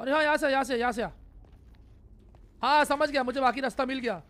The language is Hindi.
और यहाँ यहाँ से यहाँ से यहाँ से हाँ समझ गया मुझे बाकी रास्ता मिल गया